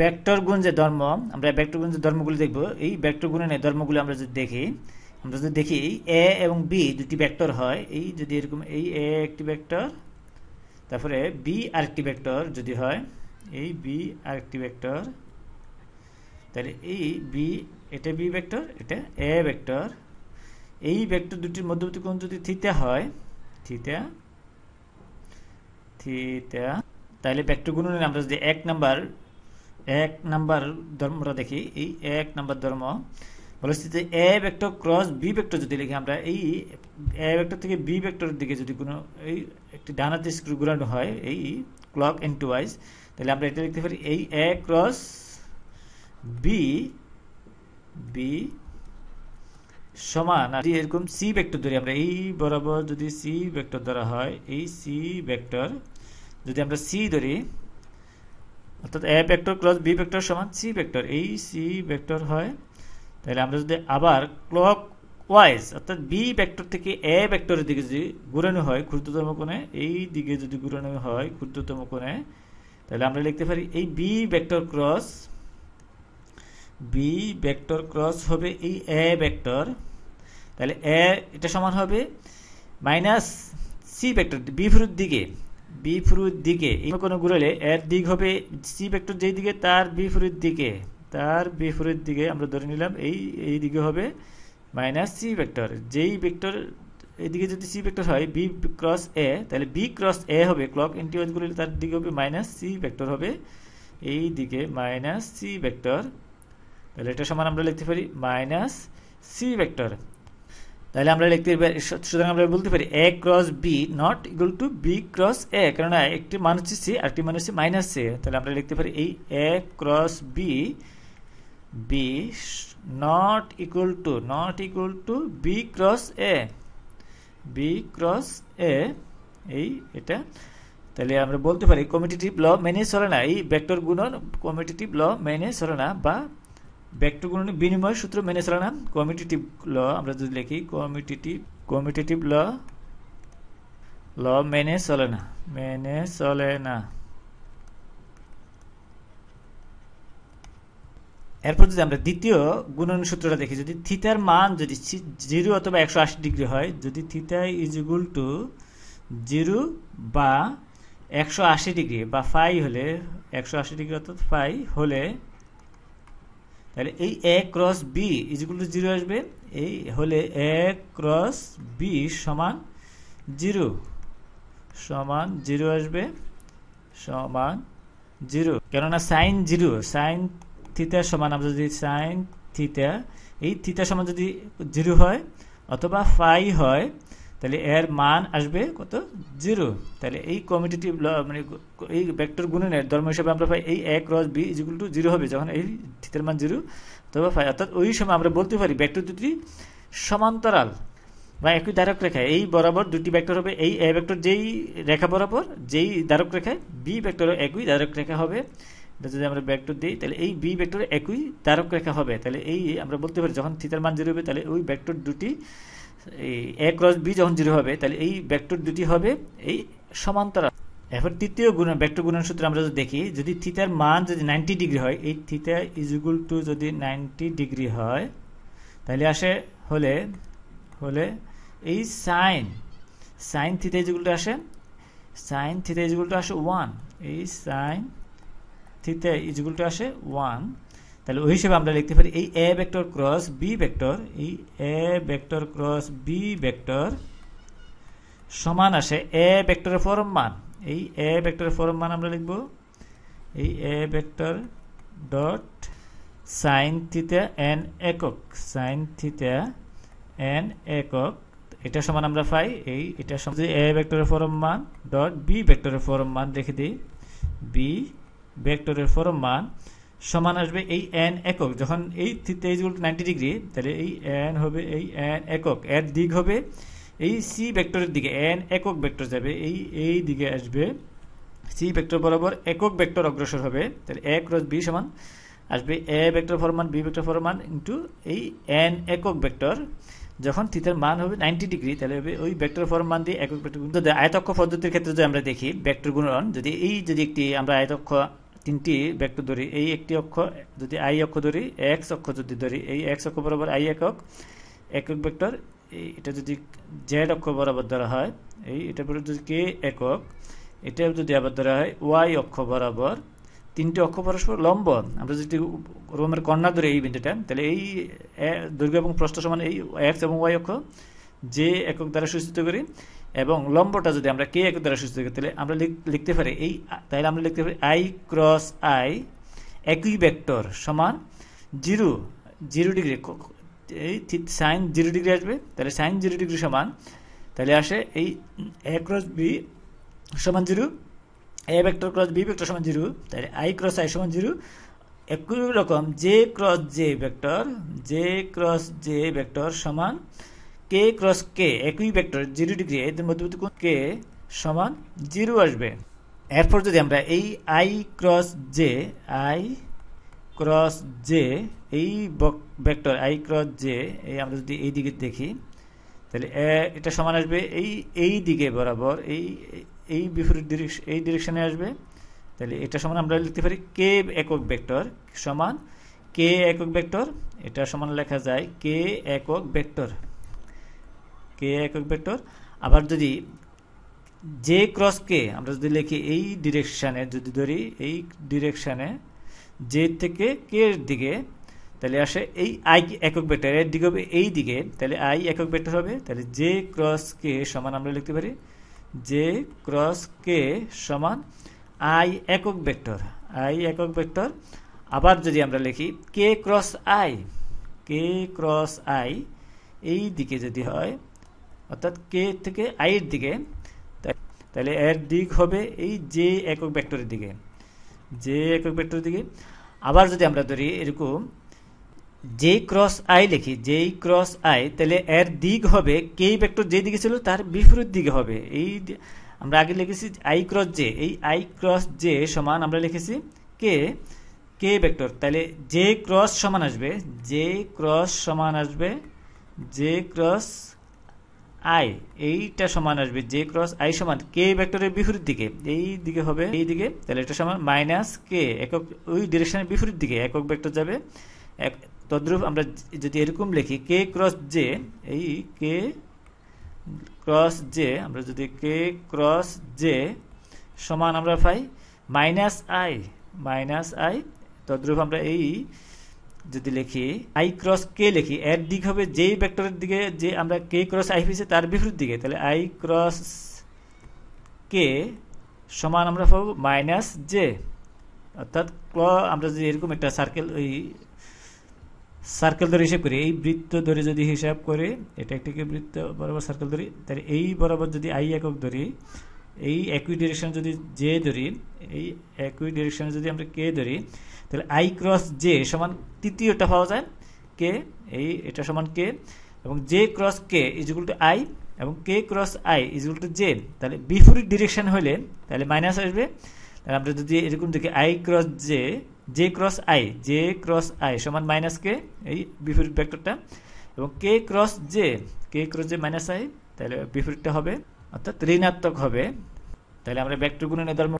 ভেক্টরগুণ যে ধর্ম আমরা ভেক্টরগুণ যে ধর্মগুলি দেখব এই ভেক্টরগুণের ধর্মগুলি আমরা যদি দেখি আমরা যদি দেখি এ এবং বি দুটি ভেক্টর হয় এই যদি এরকম এই এ একটি ভেক্টর তারপরে বি একটি ভেক্টর যদি হয় এই বি একটি ভেক্টর তাহলে এই বি এটা বি ভেক্টর এটা এ ভেক্টর এই ভেক্টর দুটির মধ্যবর্তী কোণ যদি থিতা হয় থিতা থিতা তাহলে ভেক্টর গুণনে আমরা যদি এক নাম্বার এক নাম্বার ধর্ম দেখি এই এক নাম্বার ধর্ম বলেছি যে A vector cross B vector যদি লিখি আমরা এই এ ভেক্টর থেকে বি ভেক্টরের দিকে যদি কোনো এই একটি ডানাতে স্ক্রু ঘুরানো হয় এই ক্লক টু ওয়াইজ তাহলে আমরা এটা লিখতে পারি এই এ ক্রস বি বি সমান আর এরকম সি ভেক্টর ধরি আমরা এই বরাবর যদি সি ভেক্টর ধরা হয় এই সি ভেক্টর যদি আমরা সি ধরি অর্থাৎ A vector cross B vector সমান সি ভেক্টর এই সি ভেক্টর হয় তাহলে আমরা যদি আবার ক্লক ওয়াইজ অর্থাৎ বি ভেক্টর থেকে এ ভেক্টরের দিকে যদি ঘুরানো হয় ক্ষুদ্রতম কোণে এই দিকে যদি ঘুরানো হয় ক্ষুদ্রতম কোণে তাহলে আমরা লিখতে পারি এই B vector cross B vector cross হবে এই এ ভেক্টর তাহলে এ এটা সমান হবে মাইনাস সি ভেক্টর ফুরুর দিকে বিপরীত দিকে কোনো ঘুরালে এর দিক হবে সি ভেক্টর যেই দিকে তার বিপরীত দিকে তার বিপরীত দিকে আমরা ধরে নিলাম এই এই দিকে হবে মাইনাস সি ভেক্টর যেই ভেক্টর এদিকে যদি সি ভেক্টর হয় বি ক্রস এ তাহলে বি ক্রস এ হবে ক্লক এন্টিওয়াজ করলে তার দিকে হবে মাইনাস সি ভেক্টর হবে এই দিকে মাইনাস সি ভেক্টর তাহলে এটা সমান আমরা লিখতে পারি মাইনাস সি ভেক্টর তাহলে আমরা লিখতে পারি সুতরাং আমরা বলতে পারি A cross B not equal to B cross A কেননা একটি মান হচ্ছে সি আরেকটি মান হচ্ছে মাইনাস সি তাহলে আমরা লিখতে পারি এই A cross B B not equal to not equal to B cross A B cross A এই এটা তাহলে আমরা বলতে পারি কমিটিটিভ ল মেনে চলে না এই ভেক্টর গুণন কমিটিটিভ ল মেনে চলে না বা ব্যক্তগুণনের বিনিময় সূত্র মেনে চলে না কমিটিটিভ ল আমরা যদি লিখি কমিটিটিভ কমিটিটিভ ল ল মেনে চলে না মেনে চলে না এরপর যদি আমরা দ্বিতীয় গুণন সূত্রটা দেখি যদি থিতার মান যদি জিরো অথবা একশো আশি ডিগ্রি হয় যদি theta is equal to zero বা একশো আশি ডিগ্রি বা ফাই হলে একশো আশি ডিগ্রি অর্থাৎ ফাই হলে তাহলে এই A cross B equal to zero আসবে এই হলে এ ক্রস বি সমান জিরো সমান জিরো আসবে সমান জিরো কেননা সাইন জিরো সাইন থিতা সমান আমরা যদি সাইন থিতা এই থিতা সমান যদি জিরো হয় অথবা ফাই হয় তাহলে এর মান আসবে কত জিরো তাহলে এই কমিটিটিভ মানে এই ভেক্টর গুণনের ধর্ম হিসাবে আমরা পাই এই এক রস বি ইজিকুল টু জিরো হবে যখন এই থিতার মান জিরো তবে পাই অর্থাৎ ওই সময় আমরা বলতে পারি ভেক্টর দুটি সমান্তরাল বা একই ধারক রেখায় এই বরাবর দুটি ব্যাক্টর হবে এই এ ব্যাক্টর যেই রেখা বরাবর যেই ধারক রেখায় বি ভেক্টরও একই ধারক রেখা হবে যদি আমরা ব্যাক্টর দিই তাহলে এই বি ব্যাক্টর একই ধারক রেখা হবে তাহলে এই আমরা বলতে পারি যখন থিতার মান জিরো হবে তাহলে ওই ব্যাক্টর দুটি এই এ ক্রস বি যখন জিরো হবে তাহলে এই ভেক্টর দুটি হবে এই সমান্তরাল এরপর তৃতীয় গুণ ভেক্টর গুণন সূত্রে আমরা যদি দেখি যদি থিতার মান যদি নাইনটি ডিগ্রি হয় এই থিতা ইজ ইকুয়াল টু যদি নাইনটি ডিগ্রি হয় তাহলে আসে হলে হলে এই sine sine theta is equal to আসে সাইন থিতা ইজ আসে ওয়ান এই sine theta is equal to আসে ওয়ান তাহলে ওই হিসেবে আমরা লিখতে পারি এই A vector cross B vector এই A vector cross B vector সমান আসে এ ভেক্টরের ফরম মান এই এ ভেক্টরের ফরম মান আমরা লিখব এই A vector dot sine theta N একক সাইন থিতা এন একক এটা সমান আমরা পাই এই এটা সমান এ ভেক্টরের ফরম মান ডট বি ভেক্টরের ফরম মান লিখে দিই বি ভেক্টরের ফরম মান সমান আসবে এই এন একক যখন এই তেইশগুলো নাইনটি ডিগ্রি তাহলে এই এন হবে এই এন একক এর দিক হবে এই সি ভেক্টরের দিকে এন একক ভেক্টর যাবে এই এই দিকে আসবে সি ভেক্টর বরাবর একক ভেক্টর অগ্রসর হবে তাহলে এক রস বি সমান আসবে এ ভেক্টর ফরমান বি ভেক্টর ফরমান ইন্টু এই এন একক ভেক্টর যখন থিতের মান হবে নাইনটি ডিগ্রি তাহলে হবে ওই ভেক্টর ফর্ম মান দিয়ে একক ভেক্টর আয়তক্ষ পদ্ধতির ক্ষেত্রে যদি আমরা দেখি ভেক্টর গুণন যদি এই যদি একটি আমরা আয়তক্ষ তিনটি ভেক্টর ধরি এই একটি অক্ষ যদি আই অক্ষ ধরি এক্স অক্ষ যদি ধরি এই এক্স অক্ষ বরাবর আই একক একক ভেক্টর এটা যদি জেড অক্ষ বরাবর ধরা হয় এই এটা যদি কে একক এটা যদি আবার ধরা হয় ওয়াই অক্ষ বরাবর তিনটি অক্ষ পরস্পর লম্ব আমরা যদি রোমের কর্ণা ধরে এই বিন্দুটা তাহলে এই দৈর্ঘ্য এবং প্রস্থ সমান এই এক্স এবং ওয়াই অক্ষ যে একক দ্বারা সূচিত করি এবং লম্বটা যদি আমরা কে এক দ্বারা সূচিত করি তাহলে আমরা লিখতে পারি এই তাহলে আমরা লিখতে পারি আই ক্রস আই একই ভেক্টর সমান জিরো জিরো ডিগ্রি এই সাইন জিরো ডিগ্রি আসবে তাহলে সাইন জিরো ডিগ্রি সমান তাহলে আসে এই এ ক্রস বি সমান zero A vector cross B vector সমান জিরো তাহলে আই ক্রস আই সমান জিরো একই রকম J cross J vector J cross J vector সমান কে ক্রস কে একই ভেক্টর জিরো ডিগ্রি এদের মধ্যবর্তী কোণ কে সমান জিরো আসবে এরপর যদি আমরা এই I cross J I cross J এই ভেক্টর আই ক্রস জে এই আমরা যদি এই দিকে দেখি তাহলে এটা সমান আসবে এই এই দিকে বরাবর এই এই বিপরীত এই ডিরেকশনে আসবে তাহলে এটা সমান আমরা লিখতে পারি কে একক ভেক্টর সমান কে একক ভেক্টর এটা সমান লেখা যায় কে একক ভেক্টর কে একক ভেক্টর আবার যদি যে ক্রস কে আমরা যদি লিখি এই ডিরেকশানে যদি ধরি এই ডিরেকশানে যে থেকে কে এর দিকে তাহলে আসে এই আই একক ভেক্টর এর দিকে হবে এই দিকে তাহলে আই একক ভেক্টর হবে তাহলে যে ক্রস কে সমান আমরা লিখতে পারি যে ক্রস কে সমান আই একক ভেক্টর আই একক ভেক্টর আবার যদি আমরা লিখি K cross I K cross I এই দিকে যদি হয় অর্থাৎ কে থেকে এর দিকে তাহলে এর দিক হবে এই যে একক ভেক্টরের দিকে যে একক ভেক্টরের দিকে আবার যদি আমরা ধরি এরকম যে ক্রস আই লিখি যেই ক্রস আই তাহলে এর দিক হবে কে ভেক্টর যে দিকে ছিল তার বিপরীত দিকে হবে এই আমরা আগে লিখেছি আই ক্রস জে এই আই ক্রস জে সমান আমরা লিখেছি কে কে ভেক্টর তাহলে যে ক্রস সমান আসবে যে ক্রস সমান আসবে যে ক্রস আই এইটা সমান আসবে জে ক্রস আই সমান কে ভেক্টরের বিপরীত দিকে এই দিকে হবে এই দিকে তাহলে এটা সমান মাইনাস কে একক ওই ডিরেকশনের বিপরীত দিকে একক ভেক্টর যাবে এক তদ্রুপ আমরা যদি এরকম লিখি কে ক্রস জে এই কে ক্রস জে আমরা যদি কে ক্রস জে সমান আমরা পাই মাইনাস আই মাইনাস আই তদ্রুপ আমরা এই যদি লিখি আই ক্রস কে লিখি এর দিক হবে যেই ভেক্টরের দিকে যে আমরা কে ক্রস আই পেয়েছি তার বিপরীত দিকে তাহলে আই ক্রস কে সমান আমরা পাবো মাইনাস জে অর্থাৎ ক্ল আমরা যদি এরকম একটা সার্কেল ওই সার্কেল ধরে হিসেব করি এই বৃত্ত ধরে যদি হিসাব করি এটা একটাকে বৃত্ত বরাবর সার্কেল ধরি তাহলে এই বরাবর যদি আই একক ধরি এই একুই ডিরেকশন যদি জে ধরি এই একুই ডিরেকশনে যদি আমরা কে ধরি তাহলে আই ক্রস জে সমান তৃতীয়টা পাওয়া যায় কে এই এটা সমান কে এবং J cross K equal to I এবং K cross I equal to J তাহলে বিপরীত ডিরেকশন হলে তাহলে মাইনাস আসবে তাহলে আমরা যদি এরকম দেখি I cross J J cross I J cross I সমান মাইনাস কে এই বিপরীত ভেক্টরটা এবং K cross J K cross J minus I তাহলে বিপরীতটা হবে অর্থাৎ ঋণাত্মক হবে তাহলে আমরা ব্যাক্টগুণের ধর্ম